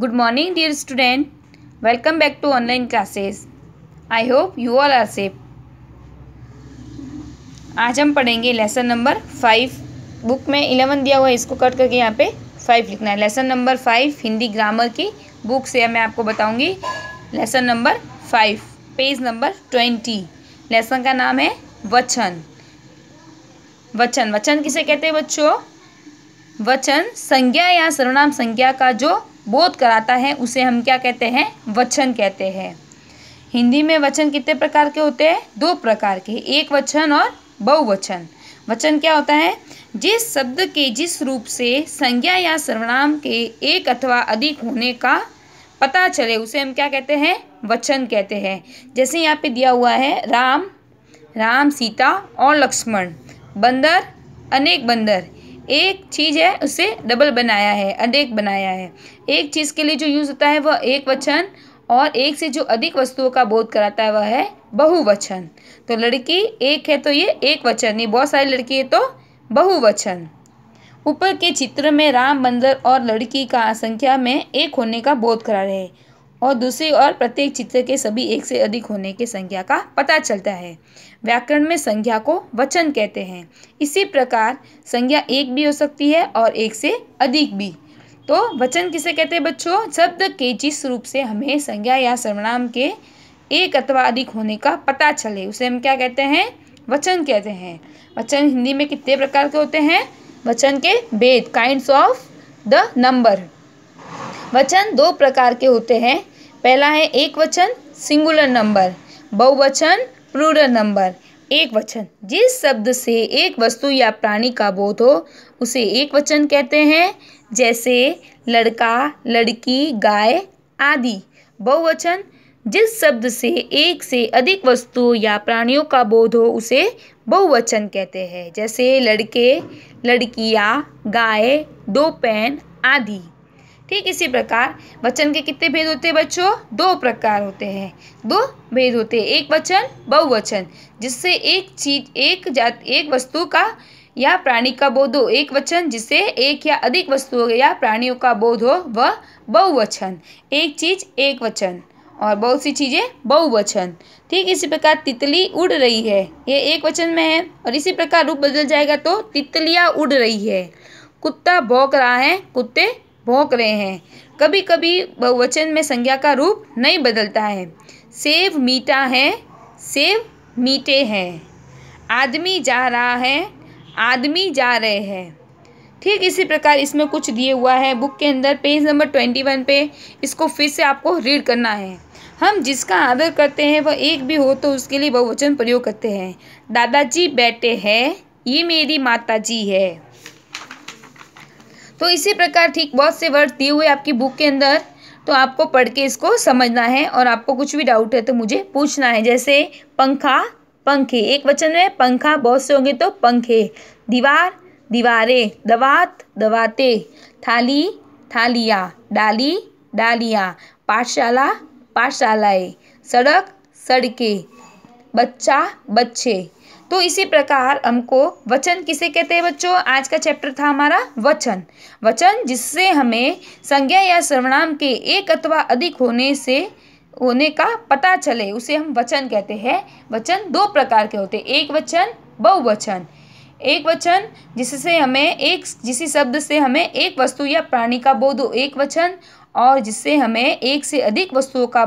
good morning dear student welcome back to online classes I hope you all are safe आज हम पढ़ेंगे lesson number five book में eleven दिया हुआ है इसको कट करके यहाँ पे फाइव लिखना है lesson number five Hindi grammar की बुक से मैं आपको बताऊंगी lesson number five page number twenty lesson का नाम है वचन वचन वचन किसे कहते हैं बच्चों वचन संज्ञा या सर्वनाम संज्ञा का जो बोध कराता है उसे हम क्या कहते हैं वचन कहते हैं हिंदी में वचन कितने प्रकार के होते हैं दो प्रकार के एक वचन और बहुवचन वचन क्या होता है जिस शब्द के जिस रूप से संज्ञा या सर्वनाम के एक अथवा अधिक होने का पता चले उसे हम क्या कहते हैं वचन कहते हैं जैसे यहाँ पे दिया हुआ है राम राम सीता और लक्ष्मण बंदर अनेक बंदर एक चीज़ है उसे डबल बनाया है अनेक बनाया है एक चीज़ के लिए जो यूज़ होता है वह एक वचन और एक से जो अधिक वस्तुओं का बोध कराता है वह है बहुवचन तो लड़की एक है तो ये एक वचन नहीं बहुत सारी लड़की है तो बहुवचन ऊपर के चित्र में राम बंदर और लड़की का संख्या में एक होने का बोध करा रहे हैं और दूसरी ओर प्रत्येक चित्र के सभी एक से अधिक होने के संज्ञा का पता चलता है व्याकरण में संज्ञा को वचन कहते हैं इसी प्रकार संज्ञा एक भी हो सकती है और एक से अधिक भी तो वचन किसे कहते हैं बच्चों शब्द के जिस रूप से हमें संज्ञा या सर्वनाम के एक अथवा अधिक होने का पता चले उसे हम क्या कहते हैं वचन कहते हैं वचन हिंदी में कितने प्रकार के होते हैं वचन के भेद काइंड्स ऑफ द नंबर वचन दो प्रकार के होते हैं पहला है एक वचन सिंगुलर नंबर बहुवचन प्रूर नंबर एक वचन जिस शब्द से एक वस्तु या प्राणी का बोध हो उसे एक वचन कहते हैं जैसे लड़का लड़की गाय आदि बहुवचन जिस शब्द से एक से अधिक वस्तु या प्राणियों का बोध हो उसे बहुवचन कहते हैं जैसे लड़के लड़कियाँ गाय दो पैन आदि ठीक इसी प्रकार वचन के कितने भेद होते हैं बच्चों दो प्रकार होते हैं दो भेद होते हैं एक वचन बहुवचन जिससे एक चीज एक जात एक वस्तु का या प्राणी का बोध हो एक वचन जिससे एक या अधिक वस्तुओं या प्राणियों का बोध हो वह बहुवचन एक चीज एक वचन और बहुत सी चीज़ें बहुवचन ठीक इसी प्रकार तितली उड़ रही है ये एक वचन में है और इसी प्रकार रूप बदल जाएगा तो तितलियाँ उड़ रही है कुत्ता भौंक रहा है कुत्ते भोंक रहे हैं कभी कभी बहुवचन में संज्ञा का रूप नहीं बदलता है सेव मीठा है सेव मीठे हैं आदमी जा रहा है आदमी जा रहे हैं ठीक इसी प्रकार इसमें कुछ दिए हुआ है बुक के अंदर पेज नंबर ट्वेंटी वन पे इसको फिर से आपको रीड करना है हम जिसका आदर करते हैं वह एक भी हो तो उसके लिए बहुवचन प्रयोग करते हैं दादाजी बैठे हैं ये मेरी माताजी है तो इसी प्रकार ठीक बहुत से वर्ड दिए हुए आपकी बुक के अंदर तो आपको पढ़ के इसको समझना है और आपको कुछ भी डाउट है तो मुझे पूछना है जैसे पंखा पंखे एक वचन में पंखा बहुत से होंगे तो पंखे दीवार दीवारें दवात दवाते थाली थालिया डाली डालिया पाठशाला पाठशालाएँ सड़क सड़के बच्चा बच्चे तो इसी प्रकार हमको वचन किसे कहते हैं बच्चों आज का चैप्टर था हमारा वचन वचन जिससे हमें संज्ञा या सर्वनाम के एक अथवा अधिक होने से होने का पता चले उसे हम वचन कहते हैं वचन दो प्रकार के होते हैं एक वचन बहुवचन एक वचन जिससे हमें एक जिसी शब्द से हमें एक वस्तु या प्राणी का बोध हो एक वचन और जिससे हमें एक से अधिक वस्तुओं का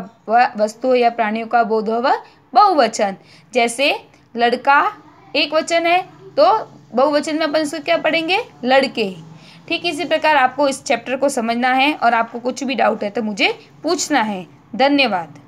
वस्तु या प्राणियों का बोध हो वह बहुवचन जैसे लड़का एक वचन है तो बहुवचन में अपन इसको क्या पढ़ेंगे लड़के ठीक इसी प्रकार आपको इस चैप्टर को समझना है और आपको कुछ भी डाउट है तो मुझे पूछना है धन्यवाद